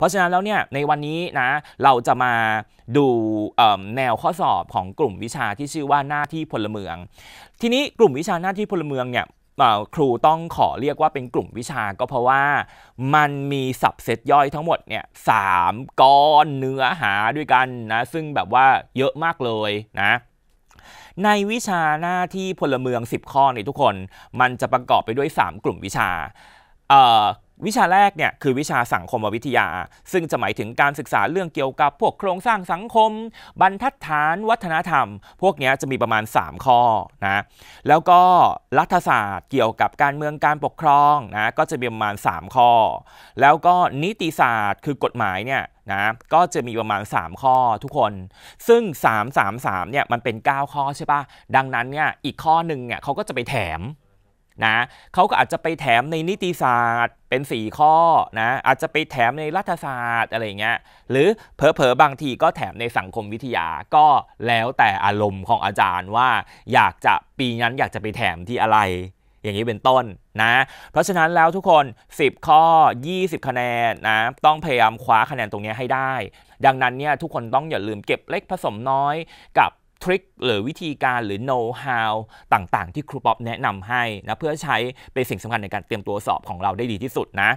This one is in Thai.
เพราะฉะนั้น แล้วเนี่ยในวันนี้นะเราจะมาดูแนวข้อสอบของกลุ่มวิชาที่ชื่อว่าหน้าที่พลเมืองทีนี้กลุ่มวิชาหน้าที่พลเมืองเนี่ยครูต้องขอเรียกว่าเป็นกลุ่มวิชาก็เพราะว่ามันมีสับเซตย่อยทั้งหมดเนี่ยสามก้อนเนื้อหาด้วยกันนะซึ่งแบบว่าเยอะมากเลยนะในวิชาหน้าที่พลเมือง 10 ข้อเนี่ยทุกคน มันจะประกอบไปด้วย 3 กลุ่มวิชาวิชาแรกเนี่ยคือวิชาสังคมวิทยา ซึ่งจะหมายถึงการศึกษาเรื่องเกี่ยวกับพวกโครงสร้างสังคม บรรทัดฐานวัฒนธรรม พวกนี้จะมีประมาณ 3 ข้อนะแล้วก็รัฐศาสตร์เกี่ยวกับการเมืองการปกครองนะก็จะมีประมาณ 3 ข้อ แล้วก็นิติศาสตร์ คือกฎหมายเนี่ยนะก็จะมีประมาณ 3 ข้อทุกคน ซึ่ง 3 3 3เนี่ยมันเป็น 9 ข้อใช่ปะดังนั้นเนี่ยอีกข้อหนึ่งเนี่ยเขาก็จะไปแถมนะเขาก็อาจจะไปแถมในนิติศาสตร์เป็น 4 ข้อนะอาจจะไปแถมในรัฐศาสตร์อะไรเงี้ยหรือเผลอๆบางทีก็แถมในสังคมวิทยาก็แล้วแต่อารมณ์ของอาจารย์ว่า อยากจะปีนั้นอยากจะไปแถมที่อะไร อย่างนี้เป็นต้นนะเพราะฉะนั้นแล้วทุกคน 10ข้อ20 คะแนนนะต้องพยายามคว้าคะแนนตรงนี้ให้ได้ ดังนั้นเนี่ยทุกคนต้องอย่าลืมเก็บเล็กผสมน้อยกับทริคหรือวิธีการหรือ know how ต่างๆ ที่ครูป๊อปแนะนำให้นะเพื่อใช้เป็นสิ่งสำคัญในการเตรียมตัวสอบของเราได้ดีที่สุดนะ